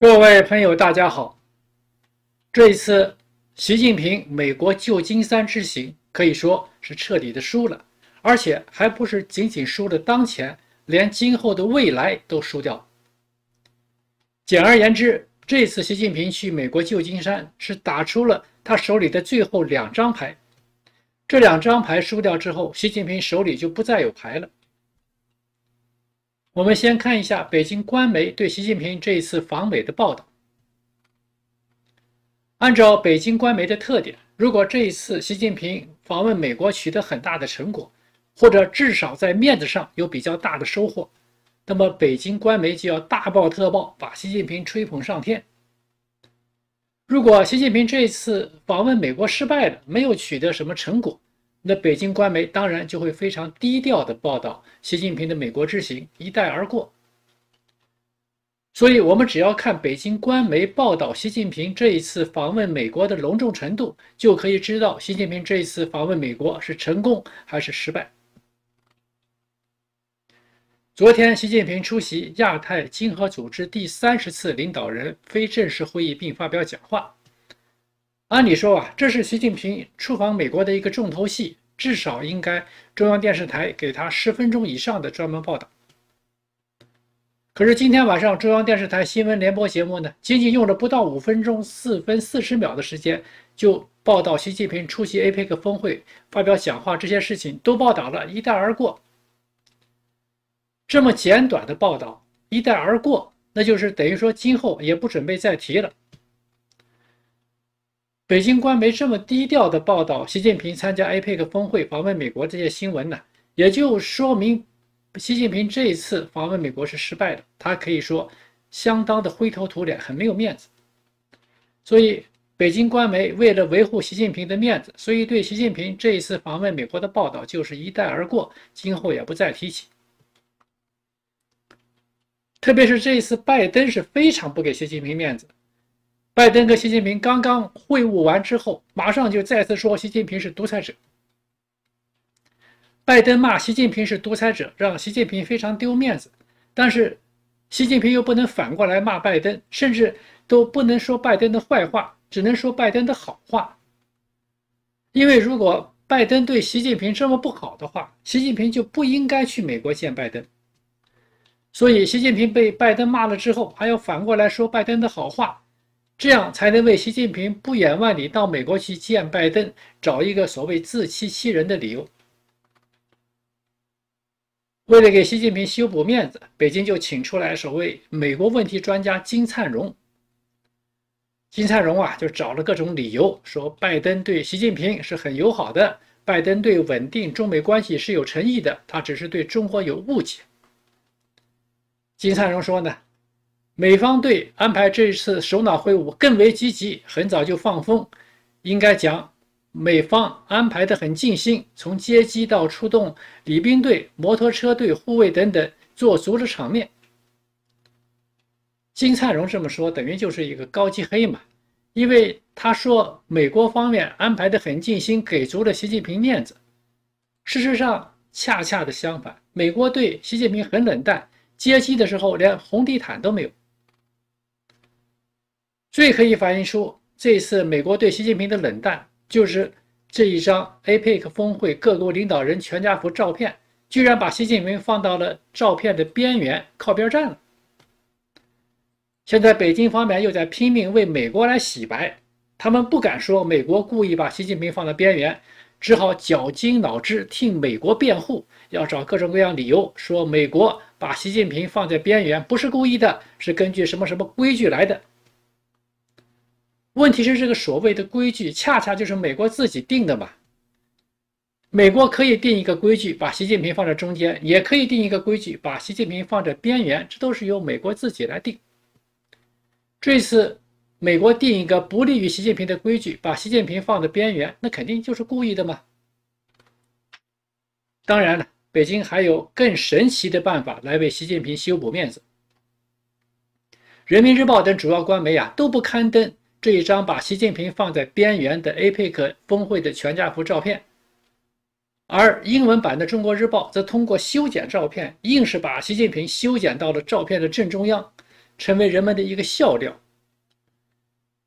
各位朋友，大家好。这一次习近平美国旧金山之行可以说是彻底的输了，而且还不是仅仅输了当前，连今后的未来都输掉。简而言之，这次习近平去美国旧金山是打出了他手里的最后两张牌，这两张牌输掉之后，习近平手里就不再有牌了。我们先看一下北京官媒对习近平这一次访美的报道。按照北京官媒的特点，如果这一次习近平访问美国取得很大的成果，或者至少在面子上有比较大的收获，那么北京官媒就要大报特报，把习近平吹捧上天。如果习近平这一次访问美国失败了，没有取得什么成果。那北京官媒当然就会非常低调地报道习近平的美国之行，一带而过。所以，我们只要看北京官媒报道习近平这一次访问美国的隆重程度，就可以知道习近平这一次访问美国是成功还是失败。昨天，习近平出席亚太经合组织第三十次领导人非正式会议并发表讲话。按理说啊，这是习近平出访美国的一个重头戏，至少应该中央电视台给他十分钟以上的专门报道。可是今天晚上中央电视台新闻联播节目呢，仅仅用了不到五分钟四分四十秒的时间，就报道习近平出席 APEC 峰会发表讲话这些事情都报道了一带而过。这么简短的报道一带而过，那就是等于说今后也不准备再提了。北京官媒这么低调的报道习近平参加 APEC 峰会访问美国这些新闻呢，也就说明习近平这一次访问美国是失败的，他可以说相当的灰头土脸，很没有面子。所以北京官媒为了维护习近平的面子，所以对习近平这一次访问美国的报道就是一带而过，今后也不再提起。特别是这一次拜登是非常不给习近平面子。拜登和习近平刚刚会晤完之后，马上就再次说习近平是独裁者。拜登骂习近平是独裁者，让习近平非常丢面子。但是，习近平又不能反过来骂拜登，甚至都不能说拜登的坏话，只能说拜登的好话。因为如果拜登对习近平这么不好的话，习近平就不应该去美国见拜登。所以，习近平被拜登骂了之后，还要反过来说拜登的好话。这样才能为习近平不远万里到美国去见拜登找一个所谓自欺欺人的理由。为了给习近平修补面子，北京就请出来所谓美国问题专家金灿荣。金灿荣啊，就找了各种理由，说拜登对习近平是很友好的，拜登对稳定中美关系是有诚意的，他只是对中国有误解。金灿荣说呢？美方对安排这一次首脑会晤更为积极，很早就放风，应该讲，美方安排的很尽心，从接机到出动礼宾队、摩托车队、护卫等等，做足了场面。金灿荣这么说，等于就是一个高级黑嘛，因为他说美国方面安排的很尽心，给足了习近平面子。事实上，恰恰的相反，美国对习近平很冷淡，接机的时候连红地毯都没有。最可以反映出这次美国对习近平的冷淡，就是这一张 APEC 峰会各国领导人全家福照片，居然把习近平放到了照片的边缘靠边站了。现在北京方面又在拼命为美国来洗白，他们不敢说美国故意把习近平放在边缘，只好绞尽脑汁替美国辩护，要找各种各样理由说美国把习近平放在边缘不是故意的，是根据什么什么规矩来的。问题是这个所谓的规矩，恰恰就是美国自己定的嘛。美国可以定一个规矩，把习近平放在中间，也可以定一个规矩，把习近平放在边缘，这都是由美国自己来定。这次美国定一个不利于习近平的规矩，把习近平放在边缘，那肯定就是故意的嘛。当然了，北京还有更神奇的办法来为习近平修补面子。人民日报等主要官媒啊，都不刊登。这一张把习近平放在边缘的 APEC 峰会的全家福照片，而英文版的《中国日报》则通过修剪照片，硬是把习近平修剪到了照片的正中央，成为人们的一个笑料。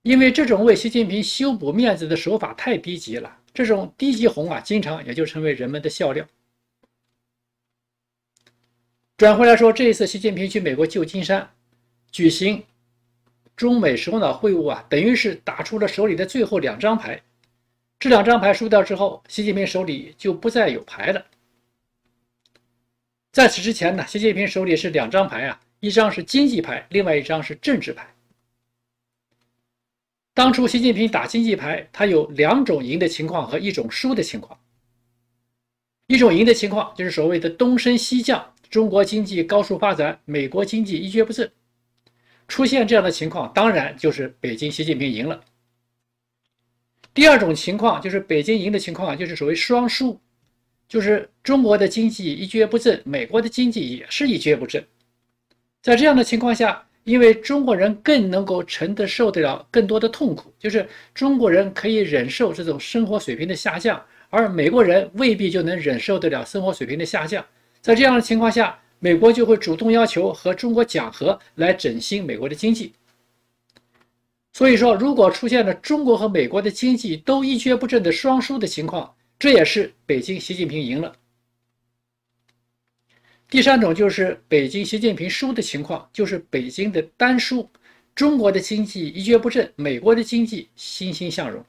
因为这种为习近平修补面子的手法太低级了，这种低级红啊，经常也就成为人们的笑料。转回来说，这一次习近平去美国旧金山举行。中美首脑会晤啊，等于是打出了手里的最后两张牌。这两张牌输掉之后，习近平手里就不再有牌了。在此之前呢，习近平手里是两张牌啊，一张是经济牌，另外一张是政治牌。当初习近平打经济牌，他有两种赢的情况和一种输的情况。一种赢的情况就是所谓的东升西降，中国经济高速发展，美国经济一蹶不振。出现这样的情况，当然就是北京习近平赢了。第二种情况就是北京赢的情况啊，就是所谓双输，就是中国的经济一蹶不振，美国的经济也是一蹶不振。在这样的情况下，因为中国人更能够承得受得了更多的痛苦，就是中国人可以忍受这种生活水平的下降，而美国人未必就能忍受得了生活水平的下降。在这样的情况下。美国就会主动要求和中国讲和，来振兴美国的经济。所以说，如果出现了中国和美国的经济都一蹶不振的双输的情况，这也是北京习近平赢了。第三种就是北京习近平输的情况，就是北京的单输，中国的经济一蹶不振，美国的经济欣欣向荣，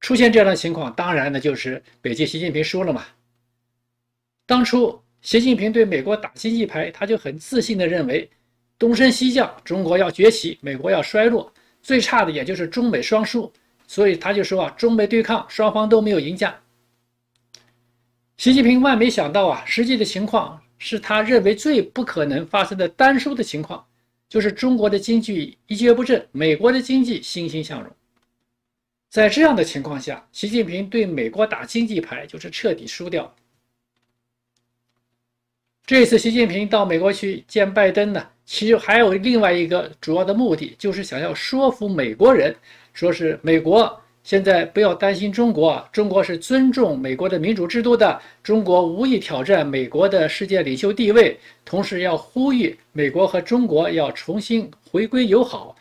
出现这样的情况，当然呢就是北京习近平输了嘛。当初。习近平对美国打经济牌，他就很自信地认为，东升西降，中国要崛起，美国要衰落，最差的也就是中美双输。所以他就说啊，中美对抗，双方都没有赢家。习近平万没想到啊，实际的情况是他认为最不可能发生的单输的情况，就是中国的经济一蹶不振，美国的经济欣欣向荣。在这样的情况下，习近平对美国打经济牌就是彻底输掉。这次习近平到美国去见拜登呢，其实还有另外一个主要的目的，就是想要说服美国人，说是美国现在不要担心中国，中国是尊重美国的民主制度的，中国无意挑战美国的世界领袖地位，同时要呼吁美国和中国要重新回归友好，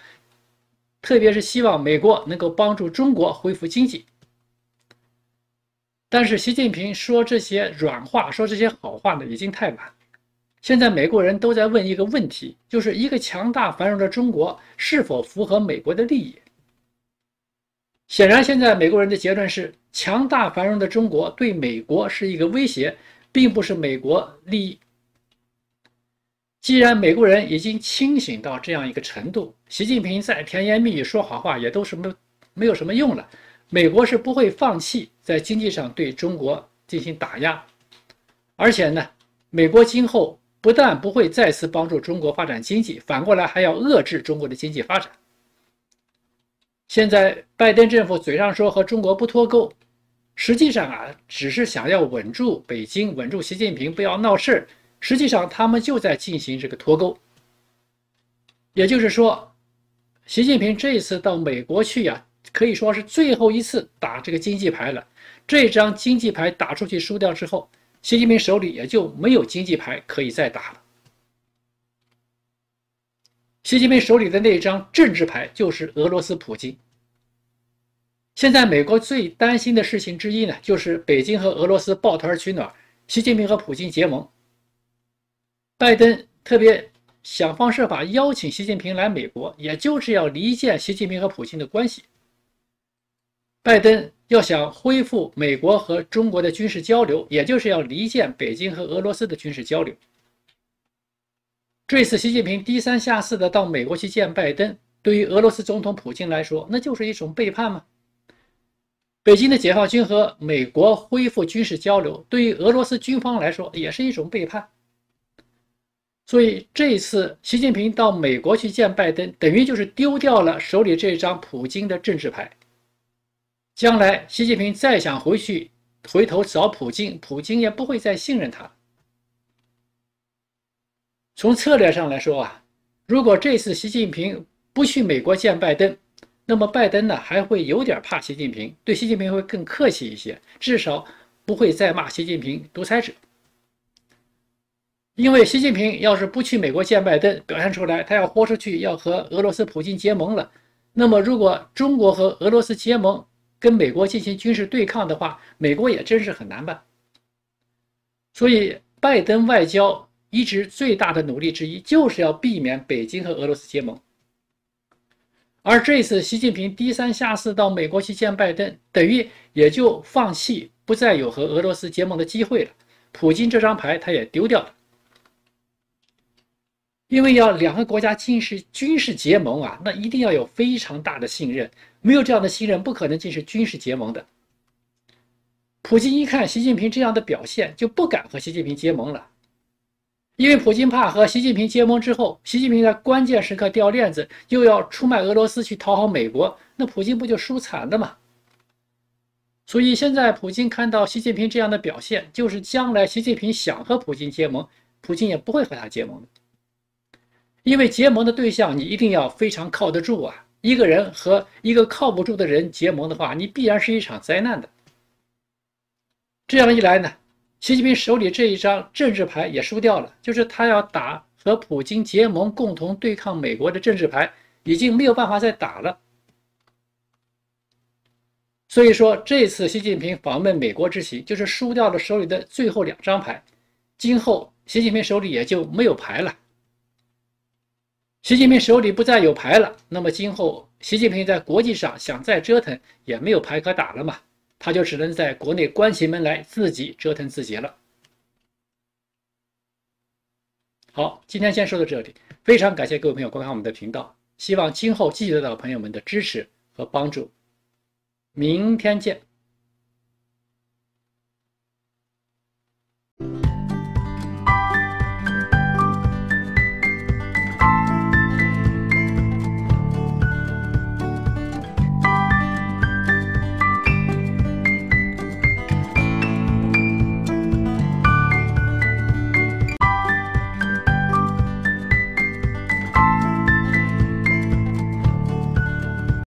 特别是希望美国能够帮助中国恢复经济。但是习近平说这些软话，说这些好话呢，已经太晚。现在美国人都在问一个问题，就是一个强大繁荣的中国是否符合美国的利益？显然，现在美国人的结论是，强大繁荣的中国对美国是一个威胁，并不是美国利益。既然美国人已经清醒到这样一个程度，习近平再甜言蜜语说好话，也都什么没有什么用了。美国是不会放弃。在经济上对中国进行打压，而且呢，美国今后不但不会再次帮助中国发展经济，反过来还要遏制中国的经济发展。现在拜登政府嘴上说和中国不脱钩，实际上啊，只是想要稳住北京，稳住习近平不要闹事，实际上他们就在进行这个脱钩。也就是说，习近平这一次到美国去呀。可以说是最后一次打这个经济牌了。这张经济牌打出去输掉之后，习近平手里也就没有经济牌可以再打了。习近平手里的那张政治牌就是俄罗斯普京。现在美国最担心的事情之一呢，就是北京和俄罗斯抱团取暖，习近平和普京结盟。拜登特别想方设法邀请习近平来美国，也就是要离间习近平和普京的关系。拜登要想恢复美国和中国的军事交流，也就是要离间北京和俄罗斯的军事交流。这次习近平低三下四的到美国去见拜登，对于俄罗斯总统普京来说，那就是一种背叛吗？北京的解放军和美国恢复军事交流，对于俄罗斯军方来说也是一种背叛。所以，这一次习近平到美国去见拜登，等于就是丢掉了手里这张普京的政治牌。将来，习近平再想回去回头找普京，普京也不会再信任他。从策略上来说啊，如果这次习近平不去美国见拜登，那么拜登呢还会有点怕习近平，对习近平会更客气一些，至少不会再骂习近平独裁者。因为习近平要是不去美国见拜登，表现出来他要豁出去，要和俄罗斯普京结盟了，那么如果中国和俄罗斯结盟，跟美国进行军事对抗的话，美国也真是很难办。所以，拜登外交一直最大的努力之一，就是要避免北京和俄罗斯结盟。而这次习近平低三下四到美国去见拜登，等于也就放弃不再有和俄罗斯结盟的机会了。普京这张牌他也丢掉了。因为要两个国家进是军事结盟啊，那一定要有非常大的信任，没有这样的信任，不可能进是军事结盟的。普京一看习近平这样的表现，就不敢和习近平结盟了，因为普京怕和习近平结盟之后，习近平在关键时刻掉链子，又要出卖俄罗斯去讨好美国，那普京不就输惨了吗？所以现在普京看到习近平这样的表现，就是将来习近平想和普京结盟，普京也不会和他结盟的。因为结盟的对象你一定要非常靠得住啊！一个人和一个靠不住的人结盟的话，你必然是一场灾难的。这样一来呢，习近平手里这一张政治牌也输掉了，就是他要打和普京结盟、共同对抗美国的政治牌，已经没有办法再打了。所以说，这次习近平访问美国之行就是输掉了手里的最后两张牌，今后习近平手里也就没有牌了。习近平手里不再有牌了，那么今后习近平在国际上想再折腾也没有牌可打了嘛，他就只能在国内关起门来自己折腾自己了。好，今天先说到这里，非常感谢各位朋友观看我们的频道，希望今后继续得到朋友们的支持和帮助，明天见。